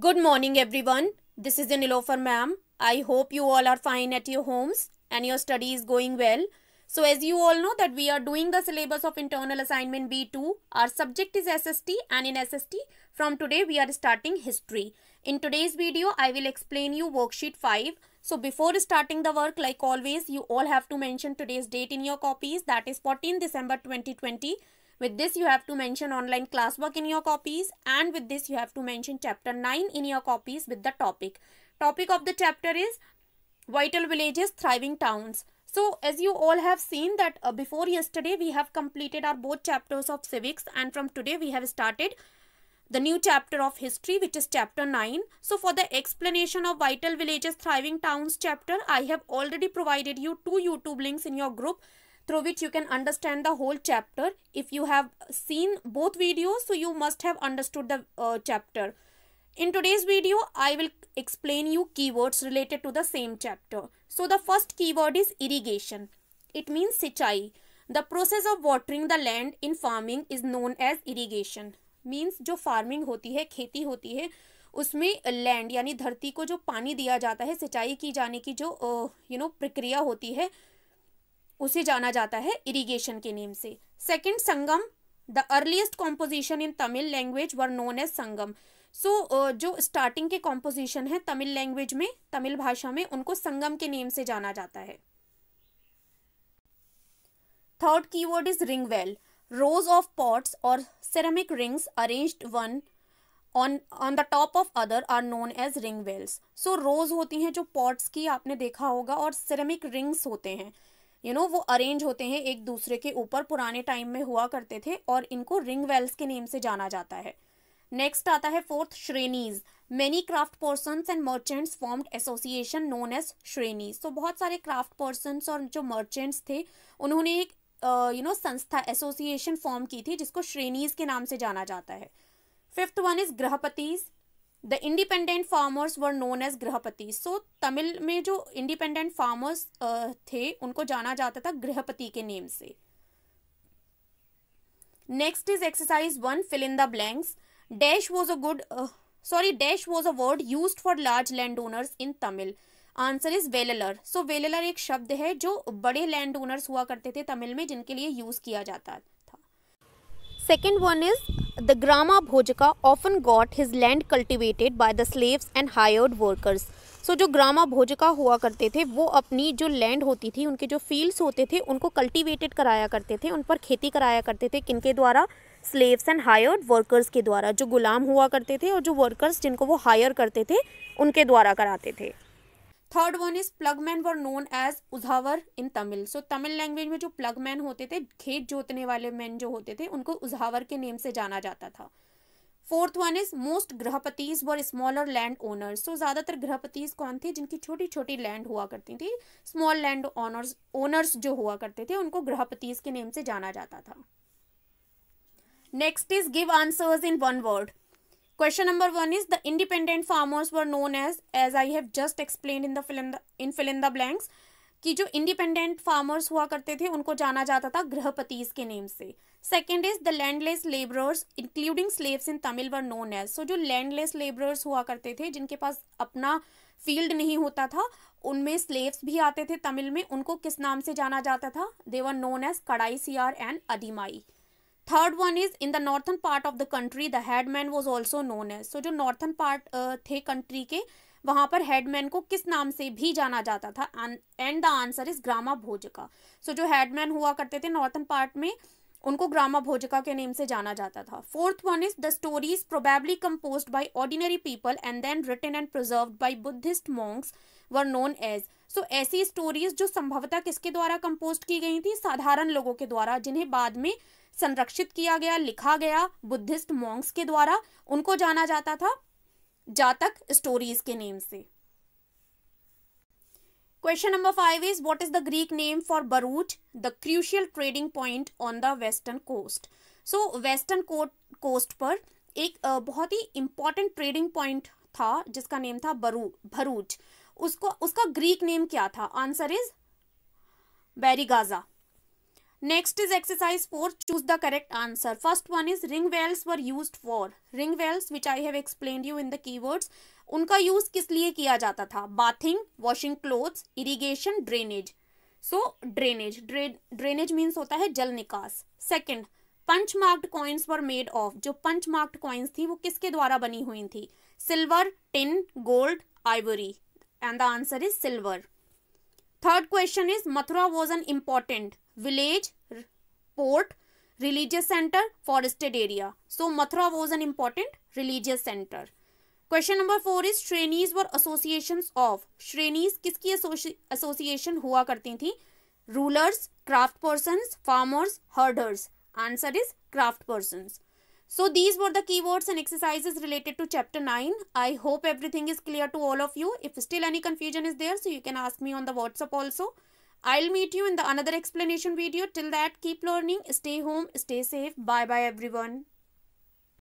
Good morning everyone. This is Nilofer ma'am. I hope you all are fine at your homes and your study is going well. So as you all know that we are doing the syllabus of internal assignment B2. Our subject is SST and in SST from today we are starting history. In today's video I will explain you worksheet 5. So before starting the work like always you all have to mention today's date in your copies that is 14 December 2020. With this you have to mention online classwork in your copies and with this you have to mention chapter 9 in your copies with the topic. Topic of the chapter is Vital Villages, Thriving Towns. So as you all have seen that uh, before yesterday we have completed our both chapters of civics and from today we have started the new chapter of history which is chapter 9. So for the explanation of Vital Villages Thriving Towns chapter I have already provided you two YouTube links in your group through which you can understand the whole chapter if you have seen both videos so you must have understood the uh, chapter in today's video i will explain you keywords related to the same chapter so the first keyword is irrigation it means sichai the process of watering the land in farming is known as irrigation means जो farming होती है खेती होती है उसमें land यानी धरती को जो पानी दिया जाता है सिंचाई की जाने की जो यू नो प्रक्रिया होती है उसे जाना जाता है इरिगेशन के नेम से second Sangam the earliest composition in Tamil language were known as Sangam so जो स्टार्टिंग के कॉम्पोजिशन है तमिल लैंग्वेज में तमिल भाषा में उनको संगम के नेम से जाना जाता है third keyword is ring well rows of pots और ceramic rings arranged one on on the top of other are known as ring wells so rows होती हैं जो पॉट्स की आपने देखा होगा और सिरेमिक रिंग्स होते हैं यू you नो know, वो अरेंज होते हैं एक दूसरे के ऊपर पुराने टाइम में हुआ करते थे और इनको रिंग वेल्स के नेम से जाना जाता है नेक्स्ट आता है fourth shrenis many craft person and merchants formed association known as shrenis तो बहुत सारे क्राफ्ट पर्सन और जो मर्चेंट्स थे उन्होंने एक यू uh, नो संस्था एसोसिएशन फॉर्म की थी जिसको श्रेणीज के नाम से जाना जाता है fifth one is grihapatis the independent farmers were known as grihapati so Tamil में जो इंडिपेंडेंट फार्मर्स uh, थे उनको जाना जाता था गृहपति के नेम से next is exercise one fill in the blanks dash was a good sorry dash was a word use for large land owners in Tamil answer is vellalar so vellalar एक शब्द है जो बड़े लैंड ओनर्स हुआ करते थे तमिल में जिनके लिए यूज किया जाता है Second one is the Grama Bhojaka often got his land cultivated by the slaves and hired workers. So so, जो ग्रामा भोजका हुआ करते थे वो अपनी जो लैंड होती थी उनके जो फील्ड्स होते थे उनको कल्टीवेटेड कराया करते थे उन पर खेती कराया करते थे किनके द्वारा स्लेव्स एंड हायर्ड वर्कर्स के द्वारा जो गुलाम हुआ करते थे और जो वर्कर्स जिनको वो हायर करते थे उनके द्वारा कराते थे third one is ploughman were known as uzhavar in Tamil so Tamil language में जो प्लग मैन होते थे खेत जोतने वाले मैन जो होते थे उनको उजावर के नेम से जाना जाता था fourth one is most grihapatis were smaller land owners so ज़्यादातर ग्रहपतिज कौन थे जिनकी छोटी छोटी लैंड हुआ करती थी स्मॉल लैंड ओनर्स ओनर्स जो हुआ करते थे उनको ग्रहपतिज के नेम से जाना जाता था next is give answers in one word question number one is the independent farmers were known as as I have just explain in the fill in fill in the blanks कि जो independent farmers हुआ करते थे उनको जाना जाता था गृहपतिज के नेम से second is the landless labourers including slaves in Tamil were known as so जो लैंडलेस लेबरर्स हुआ करते थे जिनके पास अपना फील्ड नहीं होता था उनमें स्लेव्स भी आते थे तमिल में उनको किस नाम से जाना जाता था देवर known as kadaisiyar and adimai third one is in the northern part of the country the headman was also known as so जो नॉर्थन पार्ट थे कंट्री के वहां पर हेडमैन को किस नाम से भी जाना जाता था and the answer is grama bhojaka so so, जो हेडमैन हुआ करते थे नॉर्थन पार्ट में उनको ग्रामा भोजका के नेम से जाना जाता था fourth one is the stories probably compose by ordinary people and then written and preserve by Buddhist monks were known as so ऐसी स्टोरीज जो संभवतः किसके द्वारा कम्पोज की गई थी साधारण लोगों के द्वारा जिन्हें बाद में संरक्षित किया गया लिखा गया बुद्धिस्ट मॉन्ग्स के द्वारा उनको जाना जाता था जातक स्टोरीज के नेम से question number five is what is the Greek name for Bharuch the crucial trading point on the western coast so western coast पर एक बहुत ही इंपॉर्टेंट ट्रेडिंग पॉइंट था जिसका नेम था बरू भरूच उसको उसका ग्रीक नेम क्या था answer is Barygaza Next is exercise 4. Choose the correct answer. First one is ring wells were used for. Ring wells which I have explained you in the keywords. उनका use किस लिए किया जाता था bathing washing clothes irrigation drainage so drainage drainage means होता है जल निकास second punch marked coins were made of जो पंच मार्क्ड कॉइन्स थी वो किसके द्वारा बनी हुई थी silver tin gold ivory and the answer is silver third question is Mathura was an important village, port, religious center, forested area. So Mathura was an important religious center. Question number four is श्रेणीज were associations of श्रेणीज किसकी association हुआ करती थी Rulers, craft persons, farmers, herders. Answer is craft persons. so these were the keywords and exercises related to chapter 9 i hope everything is clear to all of you if still any confusion is there so you can ask me on the whatsapp also I'll meet you in the another explanation video. Till that, keep learning, stay home, stay safe. Bye bye everyone.